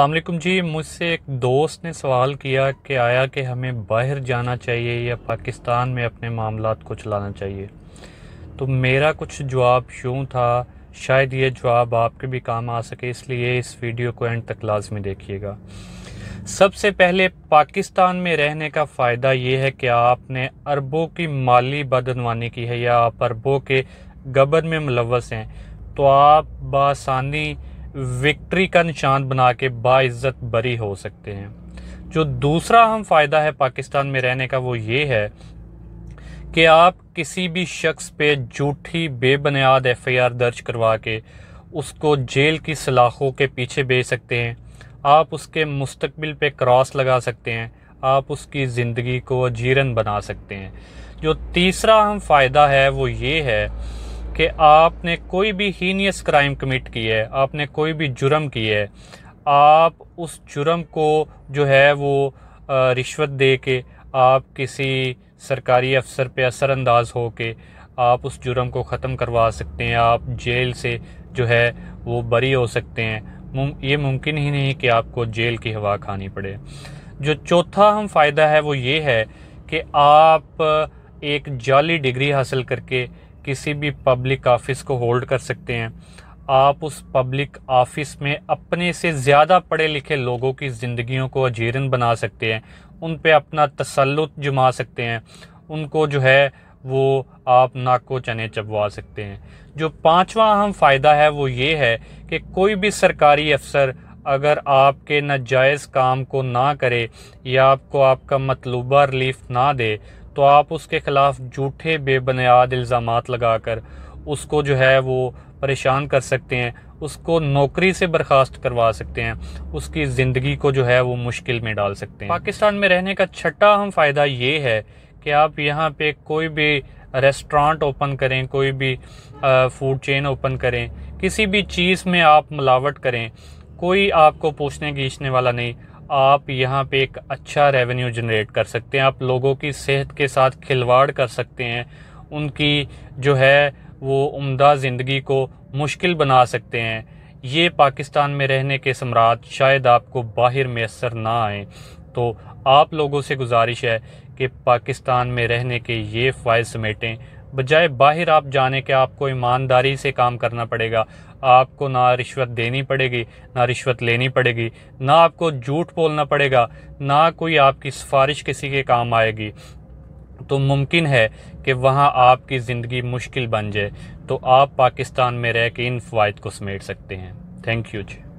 अलकुम जी मुझसे एक दोस्त ने सवाल किया कि आया कि हमें बाहर जाना चाहिए या पाकिस्तान में अपने मामला को चलाना चाहिए तो मेरा कुछ जवाब यूँ था शायद ये जवाब आपके भी काम आ सके इसलिए इस वीडियो को एंड तक लाजमी देखिएगा सबसे पहले पाकिस्तान में रहने का फ़ायदा ये है कि आपने अरबों की माली बदनवानी की है या आप अरबों के गबर में मुलवस हैं तो आप बासानी विक्ट्री का निशान बना के बाइज्जत बरी हो सकते हैं जो दूसरा हम फ़ायदा है पाकिस्तान में रहने का वो ये है कि आप किसी भी शख्स पे झूठी बेबुनियाद एफ आई आर दर्ज करवा के उसको जेल की सलाखों के पीछे भेज सकते हैं आप उसके मुस्तबिल पे क्रॉस लगा सकते हैं आप उसकी ज़िंदगी को जीरन बना सकते हैं जो तीसरा हम फ़ायदा है वो ये है कि आपने कोई भी हीनियस क्राइम कमिट की है आपने कोई भी जुर्म की है आप उस जुर्म को जो है वो रिश्वत दे के आप किसी सरकारी अफसर पे असरानंदाज हो के आप उस जुर्म को ख़त्म करवा सकते हैं आप जेल से जो है वो बरी हो सकते हैं ये मुमकिन ही नहीं कि आपको जेल की हवा खानी पड़े जो चौथा हम फ़ायदा है वो ये है कि आप एक जाली डिग्री हासिल करके किसी भी पब्लिक ऑफिस को होल्ड कर सकते हैं आप उस पब्लिक ऑफिस में अपने से ज़्यादा पढ़े लिखे लोगों की ज़िंदगियों को अजीरन बना सकते हैं उन पे अपना तसल्लुत जमा सकते हैं उनको जो है वो आप नाको चने चबवा सकते हैं जो पांचवा अहम फ़ायदा है वो ये है कि कोई भी सरकारी अफसर अगर आपके नाजायज़ काम को ना करे या आपको आपका मतलूबा रिलीफ ना दे तो आप उसके ख़िलाफ़ झूठे बेबुनियाद इल्ज़ाम लगाकर उसको जो है वो परेशान कर सकते हैं उसको नौकरी से बर्खास्त करवा सकते हैं उसकी ज़िंदगी को जो है वो मुश्किल में डाल सकते हैं पाकिस्तान में रहने का छठा हम फ़ायदा ये है कि आप यहाँ पे कोई भी रेस्टोरेंट ओपन करें कोई भी फूड चेन ओपन करें किसी भी चीज़ में आप मिलावट करें कोई आपको पूछने खींचने वाला नहीं आप यहाँ पे एक अच्छा रेवेन्यू जनरेट कर सकते हैं आप लोगों की सेहत के साथ खिलवाड़ कर सकते हैं उनकी जो है वो उम्दा ज़िंदगी को मुश्किल बना सकते हैं ये पाकिस्तान में रहने के सम्राट शायद आपको बाहर मैसर ना आए तो आप लोगों से गुजारिश है कि पाकिस्तान में रहने के ये फ़ायदे समेटें बजाय बाहर आप जाने के आपको ईमानदारी से काम करना पड़ेगा आपको ना रिश्वत देनी पड़ेगी ना रिश्वत लेनी पड़ेगी ना आपको झूठ बोलना पड़ेगा ना कोई आपकी सिफारिश किसी के काम आएगी तो मुमकिन है कि वहाँ आपकी ज़िंदगी मुश्किल बन जाए तो आप पाकिस्तान में रह के इन फ़वाद को समेट सकते हैं थैंक यू जी